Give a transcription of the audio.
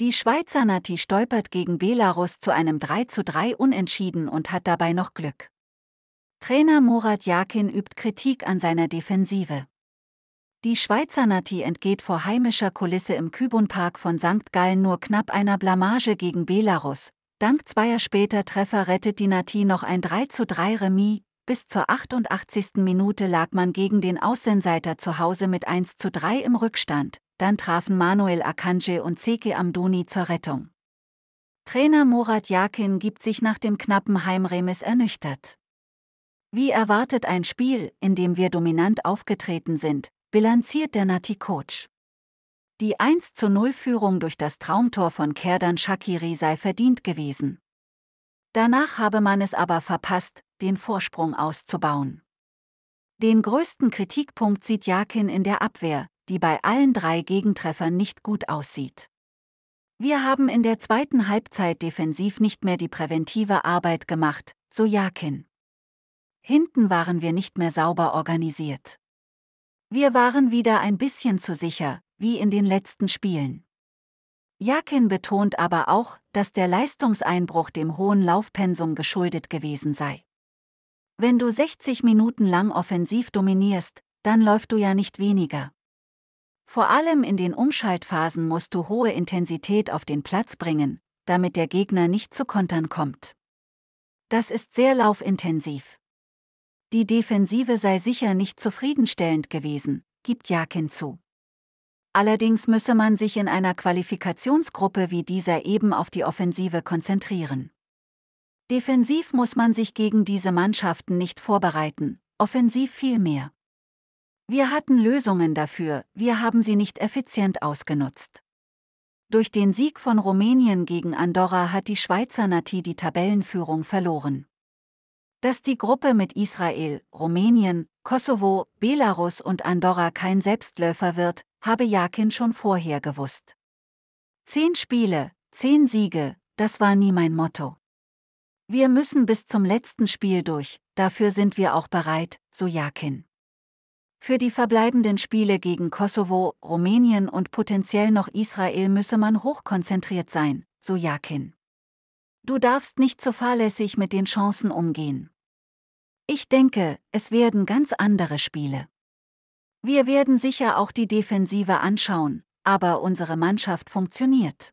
Die Schweizer Nati stolpert gegen Belarus zu einem 3 zu 3 Unentschieden und hat dabei noch Glück. Trainer Murat Yakin übt Kritik an seiner Defensive. Die Schweizer Nati entgeht vor heimischer Kulisse im Kübunpark von St. Gallen nur knapp einer Blamage gegen Belarus. Dank zweier später Treffer rettet die Nati noch ein 3 zu 3 Remis. Bis zur 88. Minute lag man gegen den Außenseiter zu Hause mit 1 zu 3 im Rückstand dann trafen Manuel Akanje und Zeki Amdouni zur Rettung. Trainer Murat Yakin gibt sich nach dem knappen Heimremis ernüchtert. Wie erwartet ein Spiel, in dem wir dominant aufgetreten sind, bilanziert der Nati-Coach. Die 1-0-Führung zu durch das Traumtor von Kerdan Shakiri sei verdient gewesen. Danach habe man es aber verpasst, den Vorsprung auszubauen. Den größten Kritikpunkt sieht Jakin in der Abwehr, die bei allen drei Gegentreffern nicht gut aussieht. Wir haben in der zweiten Halbzeit defensiv nicht mehr die präventive Arbeit gemacht, so Jakin. Hinten waren wir nicht mehr sauber organisiert. Wir waren wieder ein bisschen zu sicher, wie in den letzten Spielen. Jakin betont aber auch, dass der Leistungseinbruch dem hohen Laufpensum geschuldet gewesen sei. Wenn du 60 Minuten lang offensiv dominierst, dann läufst du ja nicht weniger. Vor allem in den Umschaltphasen musst du hohe Intensität auf den Platz bringen, damit der Gegner nicht zu Kontern kommt. Das ist sehr laufintensiv. Die Defensive sei sicher nicht zufriedenstellend gewesen, gibt Jark hinzu. Allerdings müsse man sich in einer Qualifikationsgruppe wie dieser eben auf die Offensive konzentrieren. Defensiv muss man sich gegen diese Mannschaften nicht vorbereiten, offensiv vielmehr. Wir hatten Lösungen dafür, wir haben sie nicht effizient ausgenutzt. Durch den Sieg von Rumänien gegen Andorra hat die Schweizer Nati die Tabellenführung verloren. Dass die Gruppe mit Israel, Rumänien, Kosovo, Belarus und Andorra kein Selbstläufer wird, habe Jakin schon vorher gewusst. Zehn Spiele, zehn Siege, das war nie mein Motto. Wir müssen bis zum letzten Spiel durch, dafür sind wir auch bereit, so Jakin. Für die verbleibenden Spiele gegen Kosovo, Rumänien und potenziell noch Israel müsse man hochkonzentriert sein, so Jakin. Du darfst nicht so fahrlässig mit den Chancen umgehen. Ich denke, es werden ganz andere Spiele. Wir werden sicher auch die Defensive anschauen, aber unsere Mannschaft funktioniert.